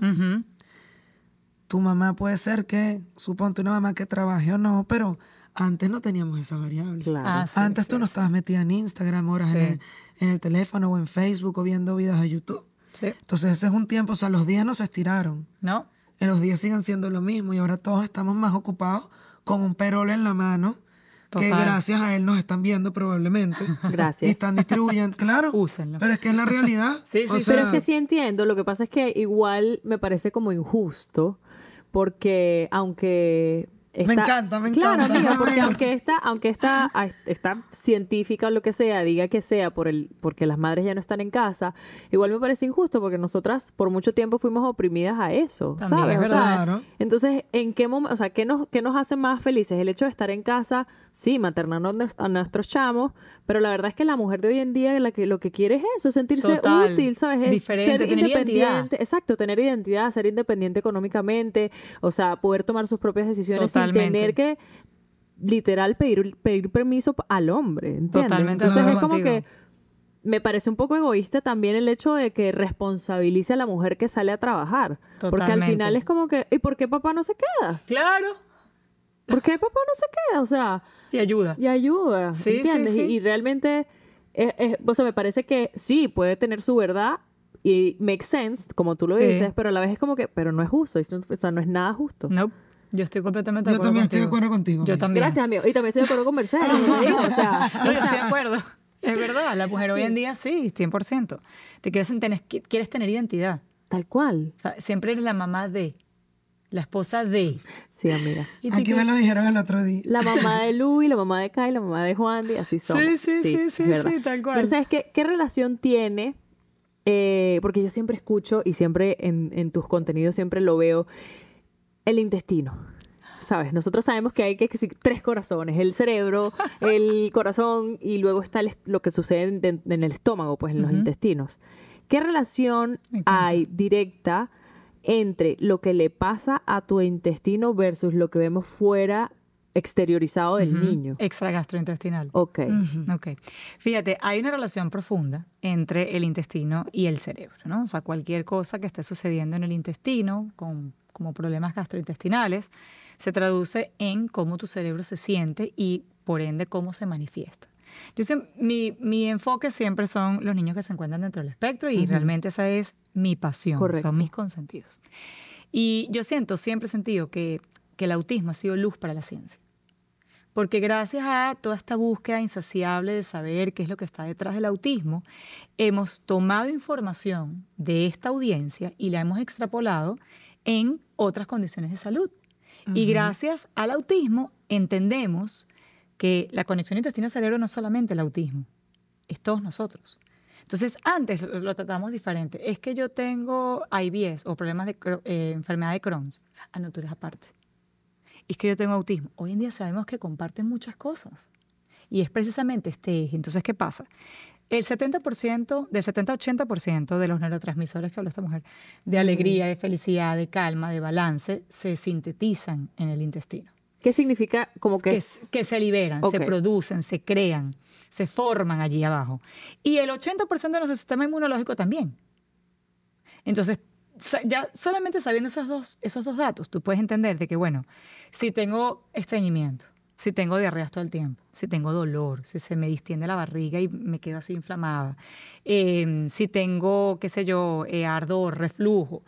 tu mamá puede ser que, suponte una mamá que trabaje o no, pero antes no teníamos esa variable. Claro. Ah, antes tú no estabas metida en Instagram, horas en el, teléfono o en Facebook o viendo videos a YouTube. Entonces ese es un tiempo, o sea, los días no se estiraron. No. En los días siguen siendo lo mismo y ahora todos estamos más ocupados con un perol en la mano que gracias a él nos están viendo probablemente. Gracias. Y están distribuyendo, claro. Úsenlo. Pero es que es la realidad. sí, sí, pero es que sí entiendo. Lo que pasa es que igual me parece como injusto porque aunque me encanta, me encanta. Claro, aunque esta, aunque esta, ah, está científica o lo que sea, diga que sea por el, porque las madres ya no están en casa, igual me parece injusto porque nosotras por mucho tiempo fuimos oprimidas a eso, ¿sabes? verdad, Entonces, ¿en qué o sea, qué nos, qué nos hace más felices? El hecho de estar en casa, sí, maternando a nuestros chamos, pero la verdad es que la mujer de hoy en día la que, lo que quiere es eso, sentirse útil, ¿sabes? diferente, ser independiente. Exacto, tener identidad, ser independiente económicamente, o sea, poder tomar sus propias decisiones tener que literal pedir, pedir permiso al hombre. ¿entiendes? Totalmente. Entonces es como que me parece un poco egoísta también el hecho de que responsabilice a la mujer que sale a trabajar. Porque al final es como que, ¿y por qué papá no se queda? Claro. ¿Por qué papá no se queda? O sea... Y ayuda. Y ayuda. ¿Entiendes? Y, realmente, o sea, me parece que sí, puede tener su verdad y makes sense, como tú lo dices, pero a la vez es como que, pero no es justo, o sea, no es nada justo. No. Yo estoy completamente de acuerdo. Yo también estoy de acuerdo contigo. Yo también. Gracias, amigo. Y también estoy de acuerdo con Mercedes. o sea, estoy de acuerdo. Es verdad, la mujer hoy en día sí, 100%. Te quieres tener, quieres tener identidad. Tal cual. siempre eres la mamá de, la esposa de. Sí, mira Aquí me lo dijeron el otro día. La mamá de Luis, la mamá de Kai, la mamá de Juan, y así son. Sí, sí, sí, sí, sí, sí tal cual. Pero ¿sabes qué, qué relación tiene? Eh, porque yo siempre escucho y siempre en, en tus contenidos siempre lo veo el intestino. ¿Sabes? Nosotros sabemos que hay tres corazones, el cerebro, el corazón y luego está lo que sucede en, el estómago, pues en los intestinos. ¿Qué relación hay directa entre lo que le pasa a tu intestino versus lo que vemos fuera exteriorizado del niño. Extra gastrointestinal. Ok. Ok. Fíjate, hay una relación profunda entre el intestino y el cerebro, ¿no? O sea, cualquier cosa que esté sucediendo en el intestino, con como problemas gastrointestinales, se traduce en cómo tu cerebro se siente y por ende cómo se manifiesta. Yo mi, enfoque siempre son los niños que se encuentran dentro del espectro y realmente esa es mi pasión, son mis consentidos. Y yo siento, siempre he sentido que, que el autismo ha sido luz para la ciencia. Porque gracias a toda esta búsqueda insaciable de saber qué es lo que está detrás del autismo, hemos tomado información de esta audiencia y la hemos extrapolado en otras condiciones de salud. Y gracias al autismo entendemos que la conexión intestino-cerebro no es solamente el autismo, es todos nosotros. Entonces, antes lo tratamos diferente. Es que yo tengo IBS o problemas de eh, enfermedad de Crohn's. a ah, no, aparte. Es que yo tengo autismo. Hoy en día sabemos que comparten muchas cosas. Y es precisamente este Entonces, ¿qué pasa? El 70%, del 70 80% de los neurotransmisores que habla esta mujer, de alegría, de felicidad, de calma, de balance, se sintetizan en el intestino. ¿Qué significa como que, se liberan, se producen, se crean, se forman allí abajo? Y el 80% de nuestro sistema inmunológico también. Entonces, ya solamente sabiendo esos dos, esos dos datos, tú puedes entender de que, bueno, si tengo estreñimiento, si tengo diarreas todo el tiempo, si tengo dolor, si se me distiende la barriga y me quedo así inflamada, em, si tengo, qué sé yo, eh, ardor, reflujo,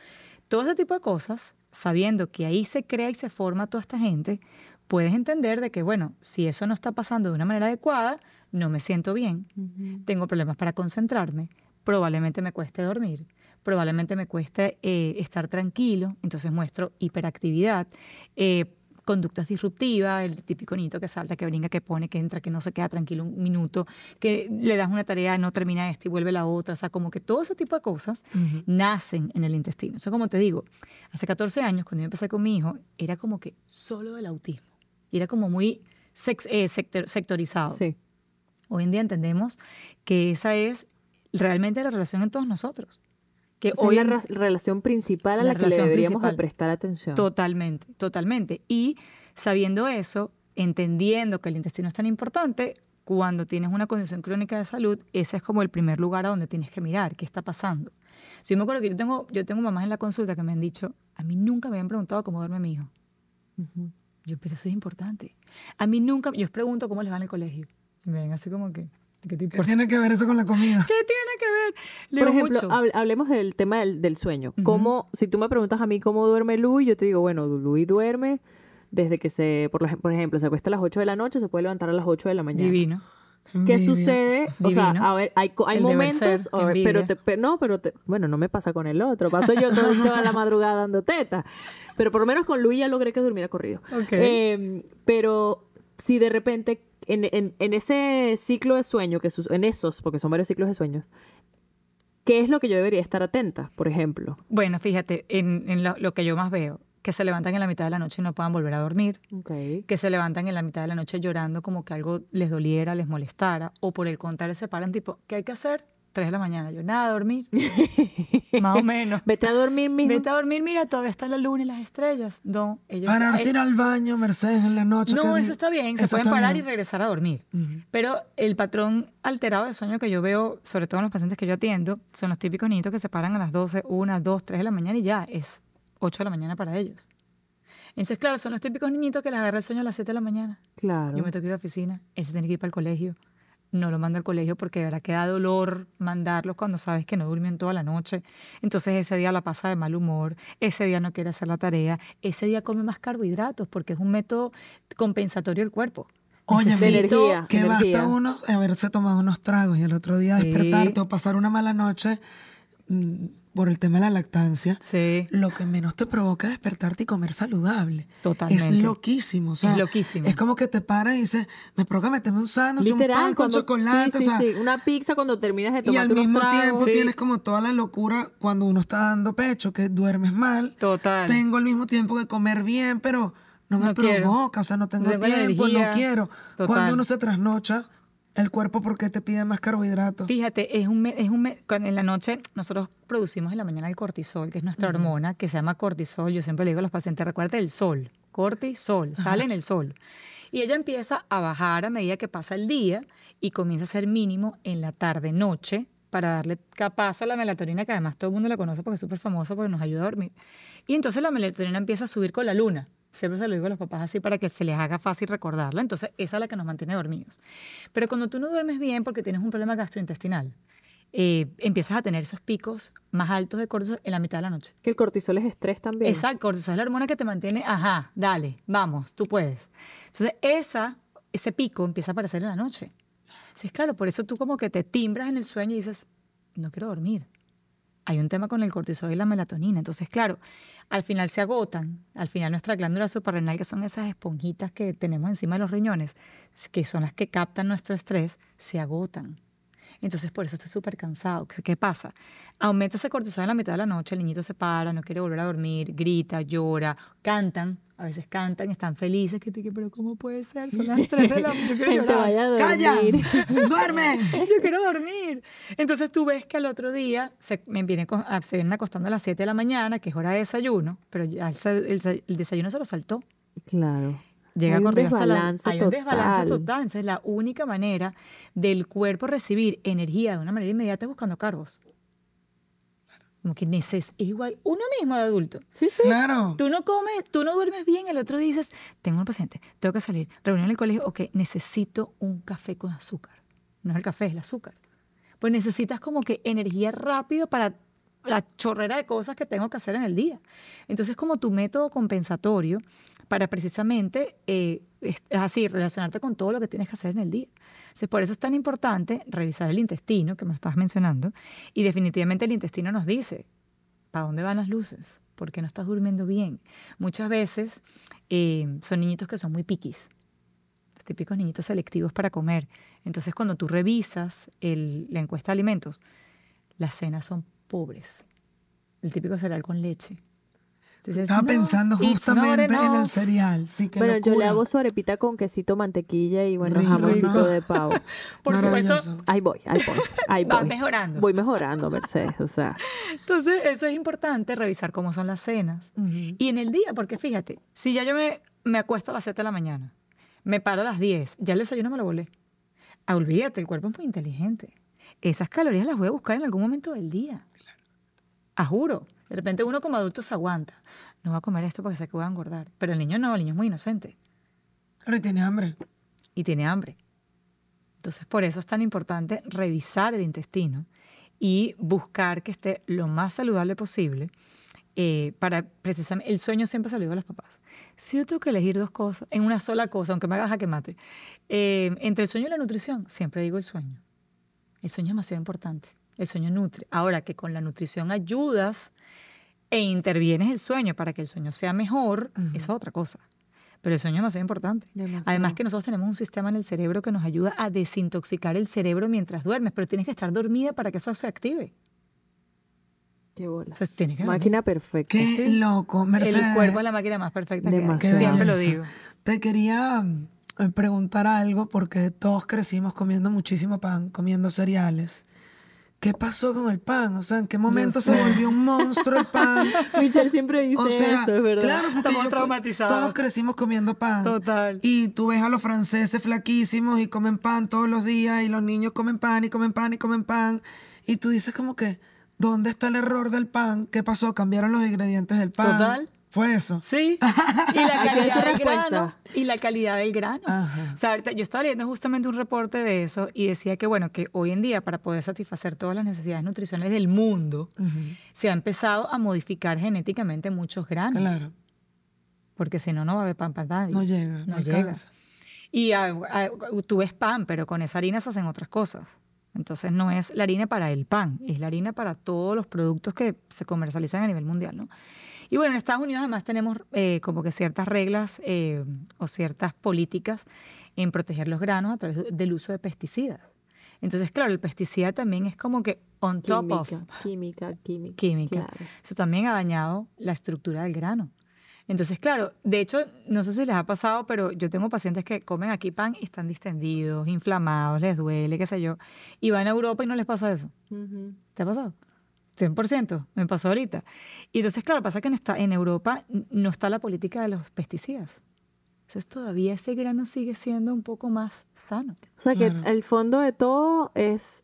todo ese tipo de cosas, sabiendo que ahí se crea y se forma toda esta gente, puedes entender de que, bueno, si eso no está pasando de una manera adecuada, no me siento bien, tengo problemas para concentrarme, probablemente me cueste dormir, probablemente me cueste eh, estar tranquilo, entonces muestro hiperactividad, eh, conductas disruptivas, el típico nito que salta, que brinca, que pone, que entra, que no se queda tranquilo un minuto, que le das una tarea, no termina esta y vuelve la otra. O sea, como que todo ese tipo de cosas nacen en el intestino. Eso sea, como te digo, hace 14 años, cuando yo empecé con mi hijo, era como que solo el autismo. era como muy eh, sectorizado. Hoy en día entendemos que esa es realmente la relación en todos nosotros. Que o la relación principal a la, que deberíamos prestar atención. Totalmente, totalmente. Y sabiendo eso, entendiendo que el intestino es tan importante, cuando tienes una condición crónica de salud, ese es como el primer lugar a donde tienes que mirar, qué está pasando. Si yo me acuerdo que yo tengo, yo tengo mamás en la consulta que me han dicho, a mí nunca me habían preguntado cómo duerme mi hijo. Yo, pero eso es importante. A mí nunca, yo les pregunto cómo les va en el colegio. ven así como que, ¿Qué, tiene que ver eso con la comida? ¿Qué tiene que ver? Por ejemplo, hablemos del tema del, sueño. si tú me preguntas a mí cómo duerme Luis, yo te digo, bueno, Luis duerme desde que se, por, ejemplo, se acuesta a las 8 de la noche, se puede levantar a las 8 de la mañana. Divino. ¿Qué sucede? O sea, a ver, hay, momentos, pero no, pero bueno, no me pasa con el otro, paso yo día a la madrugada dando teta, pero por lo menos con Luis ya logré que durmiera corrido. Em, pero si de repente en, ese ciclo de sueño, que en esos, porque son varios ciclos de sueños, ¿qué es lo que yo debería estar atenta, por ejemplo? Bueno, fíjate, en, lo, que yo más veo, que se levantan en la mitad de la noche y no puedan volver a dormir, que se levantan en la mitad de la noche llorando como que algo les doliera, les molestara, o por el contrario se paran tipo, ¿qué hay que hacer? de la mañana. Yo, nada, a dormir. Más o menos. Vete a dormir, Vete a dormir, mira, todavía está la luna y las estrellas. No, ellos... ir al baño, Mercedes, en la noche. No, eso está bien. Se pueden parar y regresar a dormir. Pero el patrón alterado de sueño que yo veo, sobre todo en los pacientes que yo atiendo, son los típicos niñitos que se paran a las 12, 1, 2, 3 de la mañana y ya es 8 de la mañana para ellos. Entonces, claro, son los típicos niñitos que les agarra el sueño a las 7 de la mañana. Claro. Yo me tengo que ir a la oficina, ese tiene que ir para el colegio no lo mando al colegio porque de verdad que da dolor mandarlos cuando sabes que no durmió toda la noche. Entonces ese día la pasa de mal humor, ese día no quiere hacer la tarea, ese día come más carbohidratos porque es un método compensatorio del cuerpo. Oye, de energía, que basta uno haberse tomado unos tragos y el otro día despertarte o pasar una mala noche mm, por el tema de la lactancia, sí. lo que menos te provoca es despertarte y comer saludable. Totalmente. Es loquísimo. O es loquísimo. Es como que te paras y dices, me provoca meterme un sándwich, un pan con chocolate. una pizza cuando terminas de tomar Y al mismo tiempo tienes como toda la locura cuando uno está dando pecho, que duermes mal. Total. Tengo al mismo tiempo que comer bien, pero no me provoca, o sea, no tengo tiempo, no quiero. Cuando uno se trasnocha el cuerpo porque te pide más carbohidratos. Fíjate, es un, es un en la noche nosotros producimos en la mañana el cortisol, que es nuestra hormona que se llama cortisol. Yo siempre le digo a los pacientes, recuerda el sol, cortisol, sale en el sol. Y ella empieza a bajar a medida que pasa el día y comienza a ser mínimo en la tarde, noche, para darle capazo a la melatonina, que además todo el mundo la conoce porque es súper famosa, porque nos ayuda a dormir. Y entonces la melatonina empieza a subir con la luna. Siempre se lo digo a los papás así para que se les haga fácil recordarlo. Entonces, esa es la que nos mantiene dormidos. Pero cuando tú no duermes bien porque tienes un problema gastrointestinal, eh, empiezas a tener esos picos más altos de cortisol en la mitad de la noche. Que el cortisol es estrés también. Exacto, cortisol es la hormona que te mantiene, ajá, dale, vamos, tú puedes. Entonces, esa, ese pico empieza a aparecer en la noche. Entonces, claro, por eso tú como que te timbras en el sueño y dices, no quiero dormir hay un tema con el cortisol y la melatonina. Entonces, claro, al final se agotan. Al final nuestra glándula suprarrenal, que son esas esponjitas que tenemos encima de los riñones, que son las que captan nuestro estrés, se agotan. Entonces, por eso estoy súper cansado. ¿Qué pasa? Aumenta ese cortisol en la mitad de la noche, el niñito se para, no quiere volver a dormir, grita, llora, cantan, a veces cantan, están felices, que pero ¿cómo puede ser? Son las 3 de la mañana. ¡Calla! ¡Duerme! Yo quiero dormir. Entonces tú ves que al otro día se, me viene se acostando a las 7 de la mañana, que es hora de desayuno, pero ya el, el desayuno se lo saltó. Claro llega hay corriendo hasta la. Hay un desbalance total. Entonces, la única manera del cuerpo recibir energía de una manera inmediata buscando cargos. Como que neces es igual, uno mismo de adulto. Sí, sí. Claro. Tú no comes, tú no duermes bien, el otro dices, tengo un paciente, tengo que salir, reunión en el colegio, ok, necesito un café con azúcar. No es el café, es el azúcar. Pues necesitas como que energía rápido para la chorrera de cosas que tengo que hacer en el día. Entonces, como tu método compensatorio para precisamente, eh, así, relacionarte con todo lo que tienes que hacer en el día. Entonces, por eso es tan importante revisar el intestino, que me estás mencionando, y definitivamente el intestino nos dice, ¿para dónde van las luces? ¿Por qué no estás durmiendo bien? Muchas veces eh, son niñitos que son muy piquis, los típicos niñitos selectivos para comer. Entonces, cuando tú revisas la encuesta de alimentos, las cenas son pobres. El típico cereal con leche. Estaba pensando justamente en el cereal. pero yo le hago su arepita con quesito, mantequilla y bueno, jamoncito de pavo. Por supuesto. Ahí voy, ahí voy. Ahí mejorando. Voy mejorando, Mercedes. O sea. Entonces, eso es importante, revisar cómo son las cenas. Y en el día, porque fíjate, si ya yo me, acuesto a las 7 de la mañana, me paro a las 10, ya el desayuno me lo volé. Ah, olvídate, el cuerpo es muy inteligente. Esas calorías las voy a buscar en algún momento del día a juro. De repente uno como adulto se aguanta. No va a comer esto porque sé que voy a engordar. Pero el niño no, el niño es muy inocente. Pero y tiene hambre. Y tiene hambre. Entonces, por eso es tan importante revisar el intestino y buscar que esté lo más saludable posible. Eh, para precisamente el sueño siempre salió de los papás. Si yo tengo que elegir dos cosas, en una sola cosa, aunque me hagas a que mate, eh, entre el sueño y la nutrición, siempre digo el sueño. El sueño es demasiado importante. El sueño nutre. Ahora que con la nutrición ayudas e intervienes el sueño para que el sueño sea mejor, eso es otra cosa. Pero el sueño es importante. Además que nosotros tenemos un sistema en el cerebro que nos ayuda a desintoxicar el cerebro mientras duermes, pero tienes que estar dormida para que eso se active. Qué bola. máquina perfecta. Qué loco, El cuerpo es la máquina más perfecta Siempre lo digo. Te quería mm, preguntar algo porque todos crecimos comiendo muchísimo pan, comiendo cereales. ¿Qué pasó con el pan? O sea, ¿en qué momento se volvió un monstruo el pan? Michelle siempre dice eso, es verdad. Claro, porque Estamos traumatizados. Todos crecimos comiendo pan. Total. Y tú ves a los franceses flaquísimos y comen pan todos los días y los niños comen pan y comen pan y comen pan. Y tú dices como que, ¿dónde está el error del pan? ¿Qué pasó? Cambiaron los ingredientes del pan. Total. ¿Fue eso? Sí. Y la calidad del grano. Y la calidad del grano. yo estaba leyendo justamente un reporte de eso y decía que, bueno, que hoy en día para poder satisfacer todas las necesidades nutricionales del mundo, se ha empezado a modificar genéticamente muchos granos. Claro. Porque si no, no va a haber pan para nadie. No llega. No, llega. Y ah, ah, tú ves pan, pero con esa harina se hacen otras cosas. Entonces no es la harina para el pan, es la harina para todos los productos que se comercializan a nivel mundial, ¿no? Y bueno, en Estados Unidos además tenemos eh, como que ciertas reglas eh, o ciertas políticas en proteger los granos a través del uso de pesticidas. Entonces, claro, el pesticida también es como que on top of. Química, química. Química. Eso también ha dañado la estructura del grano. Entonces, claro, de hecho, no sé si les ha pasado, pero yo tengo pacientes que comen aquí pan y están distendidos, inflamados, les duele, qué sé yo, y van a Europa y no les pasa eso. ¿Te ha pasado? 100%, me pasó ahorita. Y entonces, claro, pasa que en, esta, en Europa no está la política de los pesticidas. Entonces todavía ese grano sigue siendo un poco más sano. O sea que el fondo de todo es...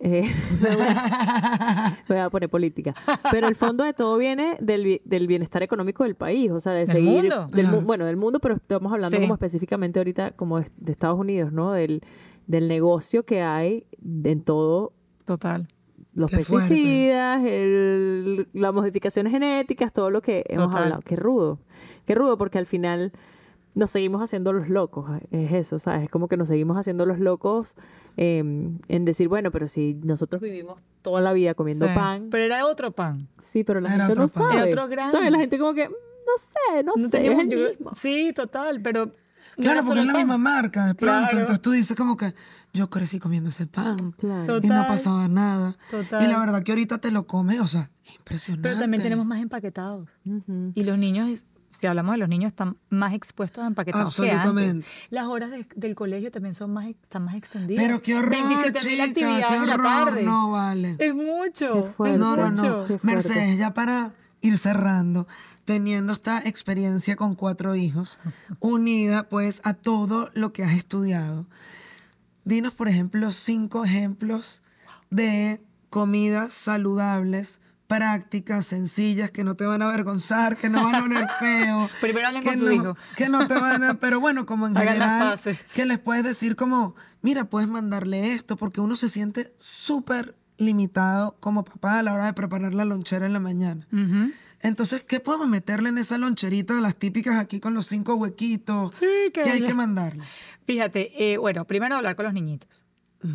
Eh, voy a, poner política. Pero el fondo de todo viene del, del bienestar económico del país, o sea, de ¿Del seguir... Mundo? Del bueno, del mundo, pero estamos hablando como específicamente ahorita como de, de Estados Unidos, ¿no? Del, del negocio que hay en todo Total los pesticidas, el, las modificaciones genéticas, todo lo que hemos hablado. Qué rudo. Qué rudo, porque al final nos seguimos haciendo los locos. Es eso, ¿sabes? Es como que nos seguimos haciendo los locos em, en decir, bueno, pero si nosotros vivimos toda la vida comiendo pan. Pero era otro pan. Sí, pero la gente no sabe. Era otro gran. La gente como que, no sé, no, sé. Es el mismo. Sí, total, pero Claro, porque es la misma marca de pronto. Entonces tú dices como que yo crecí comiendo ese pan y no pasaba nada. Y la verdad que ahorita te lo comes, o sea, impresionante. Pero también tenemos más empaquetados. Y los niños, si hablamos de los niños, están más expuestos a empaquetados Absolutamente. Las horas del colegio también son más, están más extendidas. Pero qué horror, qué horror, no vale. Es mucho. no, no, no. Mercedes, ya para ir cerrando, teniendo esta experiencia con cuatro hijos, unida pues a todo lo que has estudiado. Dinos, por ejemplo, cinco ejemplos de comidas saludables, prácticas sencillas que no te van a avergonzar, que no van a oler feo. Primero hablen que hijo. Que no te van a... Pero bueno, como en general, que les puedes decir como, mira, puedes mandarle esto, porque uno se siente súper limitado como papá a la hora de preparar la lonchera en la mañana. Entonces, ¿qué podemos meterle en esa loncherita de las típicas aquí con los cinco huequitos? Sí, que, hay que mandarle. Fíjate, eh, bueno, primero hablar con los niñitos,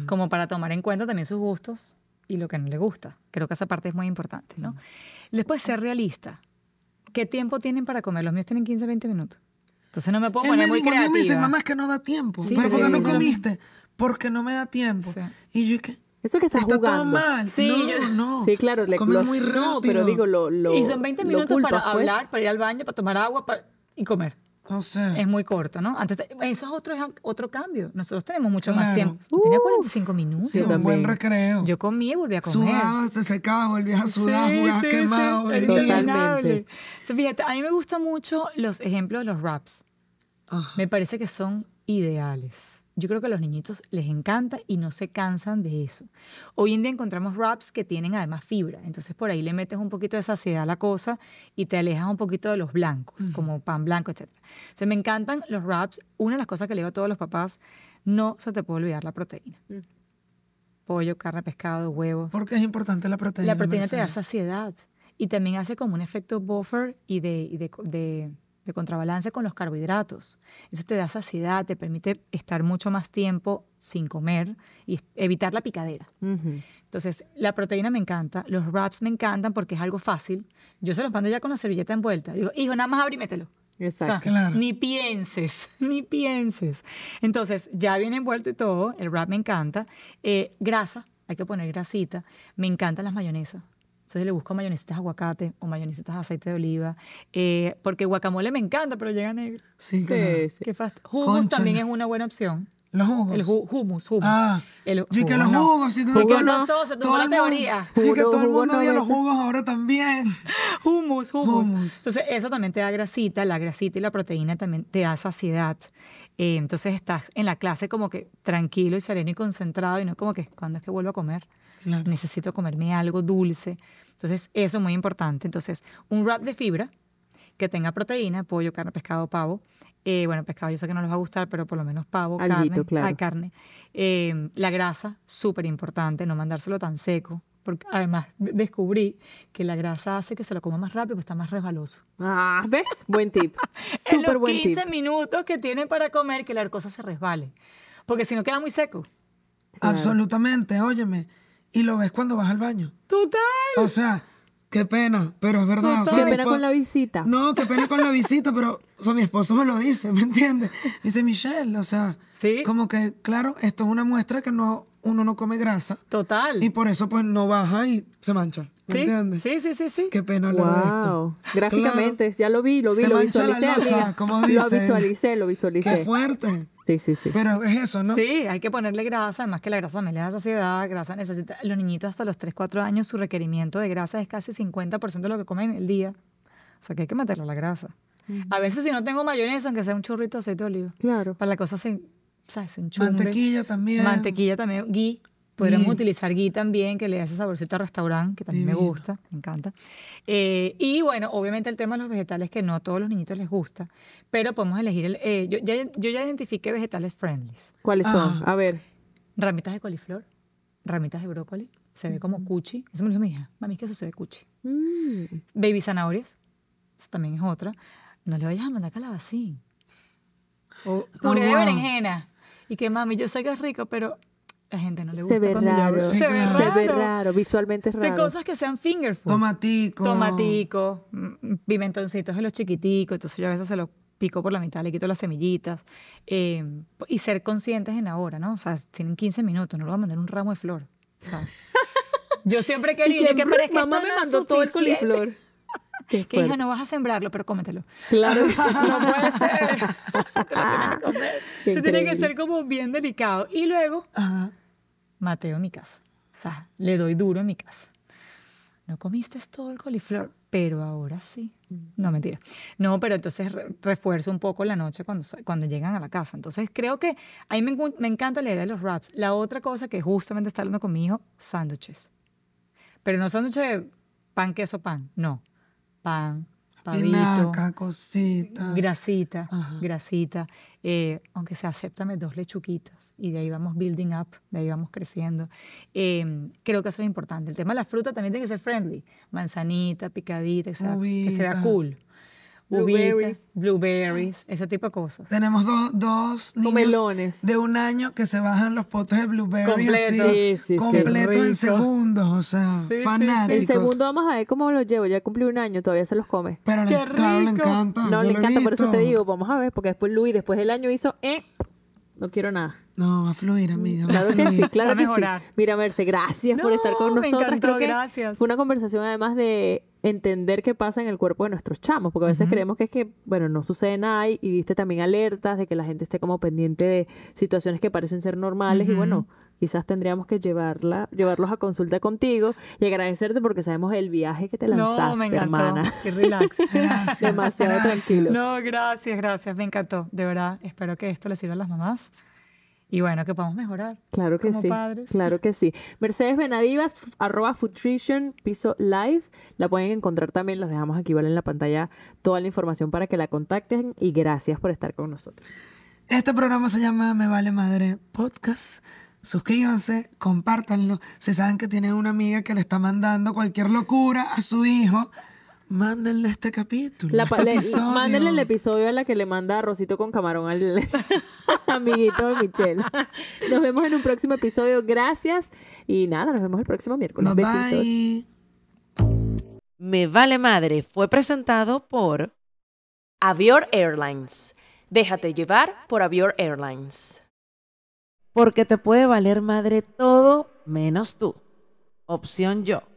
como para tomar en cuenta también sus gustos y lo que no le gusta. Creo que esa parte es muy importante, ¿no? Después, ser realista. ¿Qué tiempo tienen para comer? Los míos tienen 15, 20 minutos. Entonces no me puedo poner muy creativa. Me dicen, mamá, es que no da tiempo. por qué no comiste? Porque no me da tiempo. Y yo, ¿qué? Eso es que estás está jugando. Todo mal. Sí, no, no. Sí, claro. Le, muy rápido. No, pero digo, lo, lo Y son 20 minutos para pues. hablar, para ir al baño, para tomar agua y comer. No sé. Es muy corto, ¿no? Antes, eso es otro, otro cambio. Nosotros tenemos mucho más tiempo. tenía 45 minutos. Sí, un buen recreo. Yo comí y volví a comer. Sudabas, te secabas, volvías a sudar, sí, jugabas sí, quemado. Sí, totalmente. fíjate, a mí me gustan mucho los ejemplos de los raps. Ah. Me parece que son ideales. Yo creo que a los niñitos les encanta y no se cansan de eso. Hoy en día encontramos wraps que tienen además fibra, entonces por ahí le metes un poquito de saciedad a la cosa y te alejas un poquito de los blancos, como pan blanco, etc. O sea, me encantan los wraps. Una de las cosas que le digo a todos los papás, no se te puede olvidar la proteína. Mm. Pollo, carne, pescado, huevos. Porque es importante la proteína. La proteína te da saciedad y también hace como un efecto buffer y y de de contrabalance con los carbohidratos. Eso te da saciedad, te permite estar mucho más tiempo sin comer y evitar la picadera. Entonces, la proteína me encanta, los wraps me encantan porque es algo fácil. Yo se los mando ya con la servilleta envuelta. Digo, hijo, nada más abre Exacto. Ni pienses, ni pienses. Entonces, ya viene envuelto y todo, el wrap me encanta. Eh, grasa, hay que poner grasita. Me encantan las mayonesas. Entonces le busco mayonesitas aguacate o mayonesitas aceite de oliva, eh, porque guacamole me encanta, pero llega negro. Sí, sí, Qué fast... Hummus también es una buena opción. Los jugos. El humus, hummus, hummus. Ah, yo que los jugos, si tú no que no, Todo la teoría. Yo que todo el mundo odia los jugos ahora también. Hummus, hummus, Entonces, eso también te da grasita, la grasita y la proteína también te da saciedad. Eh, entonces, estás en la clase como que tranquilo y sereno y concentrado y no como que, ¿cuándo es que vuelvo a comer? necesito comerme algo dulce. Entonces, eso es muy importante. Entonces, un wrap de fibra que tenga proteína, pollo, carne, pescado, pavo. Eh, bueno, pescado yo sé que no les va a gustar, pero por lo menos pavo, carne, em, la grasa, súper importante, no mandárselo tan seco, porque además descubrí que la grasa hace que se lo coma más rápido, porque está más resbaloso. Ah, ¿ves? Buen tip. Súper buen tip. 15 minutos que tienen para comer que la cosa se resbale, porque si no queda muy seco. Absolutamente, óyeme y lo ves cuando vas al baño. Total. O sea, qué pena, pero es verdad. qué pena con la visita. No, qué pena con la visita, pero mi esposo me lo dice, ¿me entiendes? Dice Michelle, o sea, como que, claro, esto es una muestra que no, uno no come grasa. Total. Y por eso pues no baja y se mancha. ¿me ¿Entiendes? Sí, sí, sí, sí. Qué pena lo de esto. Gráficamente, ya lo vi, lo vi, lo visualicé. La como Lo visualicé, lo visualicé. Qué fuerte. Sí, sí, sí. Pero es eso, ¿no? Sí, hay que ponerle grasa, además que la grasa me le da saciedad, grasa necesita... Los niñitos hasta los 3, 4 años, su requerimiento de grasa es casi 50% de lo que comen el día. O sea que hay que meterle la grasa. A veces si no tengo mayonesa, aunque sea un churrito de aceite de oliva. Claro. Para la cosa se, ¿sabes? Mantequilla también. Mantequilla también, Gui. Podríamos utilizar ghee también, que le hace ese saborcito al restaurante, que también me gusta, me encanta. Eh, y bueno, obviamente el tema de los vegetales, que no a todos los niñitos les gusta, pero podemos elegir, el, eh, yo, ya, yo, ya, identifiqué vegetales friendly ¿Cuáles son? Ah. A ver. Ramitas de coliflor, ramitas de brócoli, se ve como cuchi. Eso me lo dijo mi hija, mami, que eso se ve cuchi. Mm. Baby zanahorias, eso también es otra. No le vayas a mandar calabacín. O oh, puré de berenjena. Y que mami, yo sé que es rico, pero la gente no le gusta. Se ve cuando raro. se, ve raro. se ve raro. Visualmente es raro. De cosas que sean finger food. Tomatico. Tomatico. Mm, pimentoncitos de los chiquiticos. Entonces yo a veces se los pico por la mitad, le quito las semillitas. Eh, y ser conscientes en ahora, ¿no? O sea, tienen 15 minutos, no le voy a mandar un ramo de flor. yo siempre quería que, que parezca Mamá me mandó todo el coliflor. Que hija, no vas a sembrarlo, pero cómetelo. Claro. no puede ser. Te lo que comer. Se tiene que ser como bien delicado. Y luego... Ajá Mateo mi casa. O sea, le doy duro en mi casa. No comiste todo el coliflor, pero ahora sí. No, mentira. No, pero entonces refuerzo un poco la noche cuando, cuando llegan a la casa. Entonces creo que a me, me encanta la idea de los wraps. La otra cosa que justamente está hablando con mi hijo, sándwiches. Pero no sándwiches pan, queso, pan. No. Pan, pavito, cosita. grasita, grasita. Eh, aunque sea, acéptame dos lechuquitas y de ahí vamos building up, de ahí vamos creciendo. Em, creo que eso es importante. El tema de la fruta también tiene que ser friendly, manzanita, picadita, que, sea, que se cool blueberries. ese tipo de cosas. Tenemos dos niños de un año que se bajan los potes de blueberries completos completo en segundos, o sea, fanáticos. El segundo vamos a ver cómo lo llevo, ya cumplí un año, todavía se los come. Pero claro, le encanta. No, le encanta, por eso te digo, vamos a ver, porque después Luis, después del año hizo, eh, no quiero nada. No, va a fluir, amiga. Claro que sí, claro que Mira, Merce, gracias por estar con nosotros. Encantó, gracias. fue una conversación además de entender qué pasa en el cuerpo de nuestros chamos, porque a veces creemos que es que, bueno, no sucede nada y, viste diste también alertas de que la gente esté como pendiente de situaciones que parecen ser normales y bueno, quizás tendríamos que llevarla, llevarlos a consulta contigo y agradecerte porque sabemos el viaje que te lanzaste, no, me hermana. Qué relax. Gracias. Demasiado gracias. No, gracias, gracias. Me encantó. De verdad, espero que esto le sirva a las mamás y bueno, que podemos mejorar. Claro que sí. Padres. Claro que sí. Mercedes Benadivas, arroba Futrition, piso live. La pueden encontrar también. Los dejamos aquí, ¿vale? En la pantalla toda la información para que la contacten y gracias por estar con nosotros. Este programa se llama Me Vale Madre Podcast. Suscríbanse, compártanlo. Si saben que tienen una amiga que le está mandando cualquier locura a su hijo, mándenle este capítulo. este Mándenle el episodio a la que le manda Rosito con camarón al amiguito de Michelle. Nos vemos en un próximo episodio. Gracias. Y nada, nos vemos el próximo miércoles. Besitos. Me vale madre fue presentado por Avior Airlines. Déjate llevar por Avior Airlines. Porque te puede valer madre todo menos tú. Opción yo.